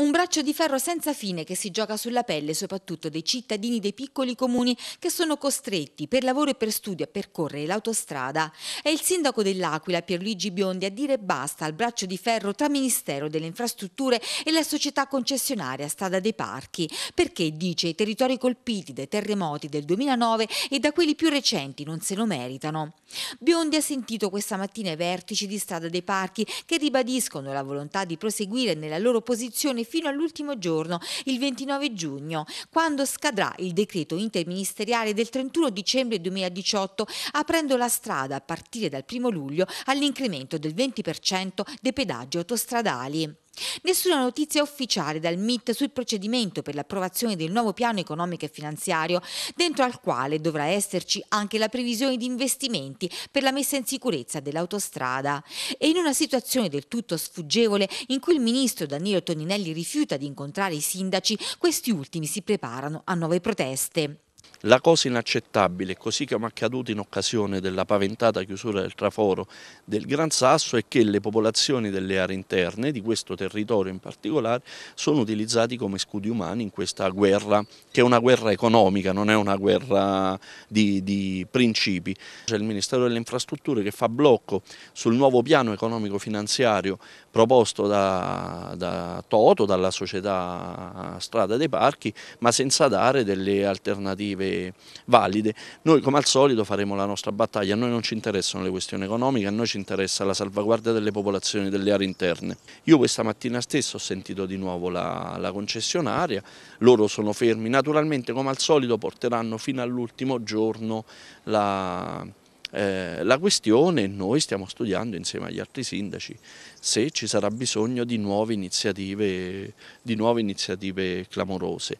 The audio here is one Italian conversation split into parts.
Un braccio di ferro senza fine che si gioca sulla pelle soprattutto dei cittadini dei piccoli comuni che sono costretti per lavoro e per studio a percorrere l'autostrada. È il sindaco dell'Aquila Pierluigi Biondi a dire basta al braccio di ferro tra Ministero delle Infrastrutture e la società concessionaria Strada dei Parchi perché, dice, i territori colpiti dai terremoti del 2009 e da quelli più recenti non se lo meritano. Biondi ha sentito questa mattina i vertici di Strada dei Parchi che ribadiscono la volontà di proseguire nella loro posizione fino all'ultimo giorno, il 29 giugno, quando scadrà il decreto interministeriale del 31 dicembre 2018, aprendo la strada a partire dal 1 luglio all'incremento del 20% dei pedaggi autostradali. Nessuna notizia ufficiale dal MIT sul procedimento per l'approvazione del nuovo piano economico e finanziario, dentro al quale dovrà esserci anche la previsione di investimenti per la messa in sicurezza dell'autostrada. E in una situazione del tutto sfuggevole in cui il ministro Danilo Toninelli rifiuta di incontrare i sindaci, questi ultimi si preparano a nuove proteste. La cosa inaccettabile, così come accaduto in occasione della paventata chiusura del traforo del Gran Sasso, è che le popolazioni delle aree interne, di questo territorio in particolare, sono utilizzati come scudi umani in questa guerra, che è una guerra economica, non è una guerra di, di principi. C'è il Ministero delle Infrastrutture che fa blocco sul nuovo piano economico-finanziario proposto da, da Toto, dalla società Strada dei Parchi, ma senza dare delle alternative alternative valide. Noi come al solito faremo la nostra battaglia, a noi non ci interessano le questioni economiche, a noi ci interessa la salvaguardia delle popolazioni delle aree interne. Io questa mattina stessa ho sentito di nuovo la, la concessionaria, loro sono fermi, naturalmente come al solito porteranno fino all'ultimo giorno la, eh, la questione noi stiamo studiando insieme agli altri sindaci se ci sarà bisogno di nuove iniziative, di nuove iniziative clamorose.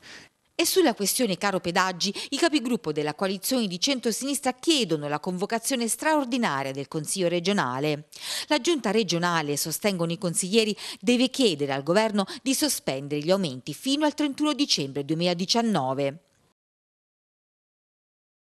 E sulla questione caro pedaggi, i capigruppo della coalizione di centro-sinistra chiedono la convocazione straordinaria del Consiglio regionale. La giunta regionale, sostengono i consiglieri, deve chiedere al governo di sospendere gli aumenti fino al 31 dicembre 2019.